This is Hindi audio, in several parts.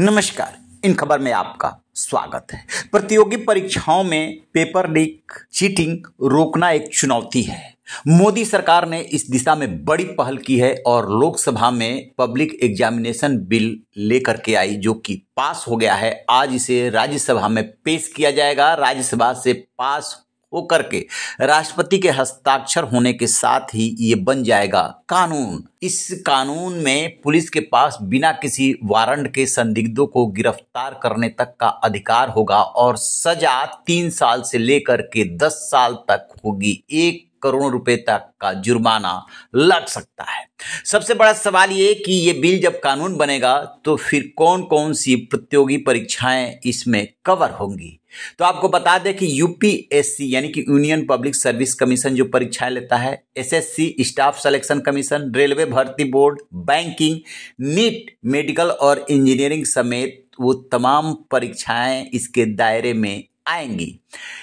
नमस्कार इन खबर में आपका स्वागत है प्रतियोगी परीक्षाओं में पेपर लीक चीटिंग रोकना एक चुनौती है मोदी सरकार ने इस दिशा में बड़ी पहल की है और लोकसभा में पब्लिक एग्जामिनेशन बिल लेकर के आई जो कि पास हो गया है आज इसे राज्यसभा में पेश किया जाएगा राज्यसभा से पास वो करके राष्ट्रपति के हस्ताक्षर होने के साथ ही ये बन जाएगा कानून इस कानून में पुलिस के पास बिना किसी वारंट के संदिग्धों को गिरफ्तार करने तक का अधिकार होगा और सजा तीन साल से लेकर के दस साल तक होगी एक करोड़ रुपए तक का जुर्माना लग सकता है सबसे बड़ा सवाल ये कि ये बिल जब कानून बनेगा तो फिर कौन कौन सी प्रतियोगी परीक्षाएं इसमें कवर होंगी तो आपको बता दें कि यूपीएससी यानी कि यूनियन पब्लिक सर्विस कमीशन जो परीक्षाएं लेता है SSC staff selection commission railway भर्ती बोर्ड बैंकिंग नीट मेडिकल और इंजीनियरिंग समेत वो तमाम परीक्षाएं इसके दायरे में आएंगी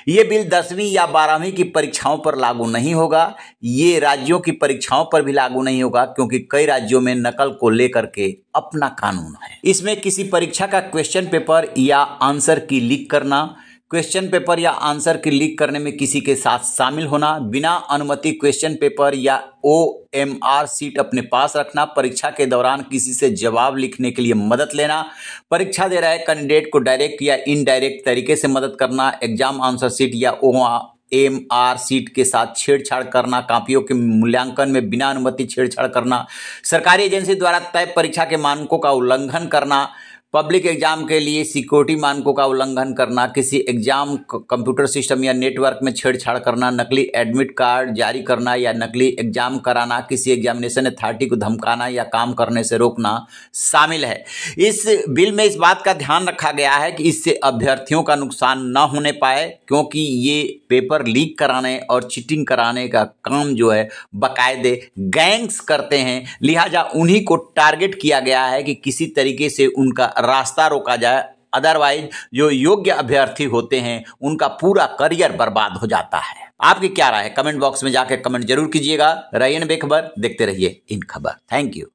ये बिल दसवीं या बारहवीं की परीक्षाओं पर लागू नहीं होगा ये राज्यों की परीक्षाओं पर भी लागू नहीं होगा क्योंकि कई राज्यों में नकल को लेकर के अपना कानून है इसमें किसी परीक्षा का क्वेश्चन पेपर या आंसर की लीक करना क्वेश्चन पेपर या आंसर की लीक करने में किसी के साथ शामिल होना बिना अनुमति क्वेश्चन पेपर या ओ एम आर सीट अपने पास रखना परीक्षा के दौरान किसी से जवाब लिखने के लिए मदद लेना परीक्षा दे रहे कैंडिडेट को डायरेक्ट या इनडायरेक्ट तरीके से मदद करना एग्जाम आंसर सीट या ओ एम आर सीट के साथ छेड़छाड़ करना कापियों के मूल्यांकन में बिना अनुमति छेड़छाड़ करना सरकारी एजेंसी द्वारा तय परीक्षा के मानकों का उल्लंघन करना पब्लिक एग्जाम के लिए सिक्योरिटी मानकों का उल्लंघन करना किसी एग्जाम कंप्यूटर सिस्टम या नेटवर्क में छेड़छाड़ करना नकली एडमिट कार्ड जारी करना या नकली एग्जाम कराना किसी एग्जामिनेशन अथॉरिटी को धमकाना या काम करने से रोकना शामिल है इस बिल में इस बात का ध्यान रखा गया है कि इससे अभ्यर्थियों का नुकसान न होने पाए क्योंकि ये पेपर लीक कराने और चीटिंग कराने का काम जो है बाकायदे गैंग्स करते हैं लिहाजा उन्हीं को टारगेट किया गया है कि किसी तरीके से उनका रास्ता रोका जाए अदरवाइज जो योग्य अभ्यर्थी होते हैं उनका पूरा करियर बर्बाद हो जाता है आपकी क्या राय है कमेंट बॉक्स में जाकर कमेंट जरूर कीजिएगा रहिए बेखबर देखते रहिए इन खबर थैंक यू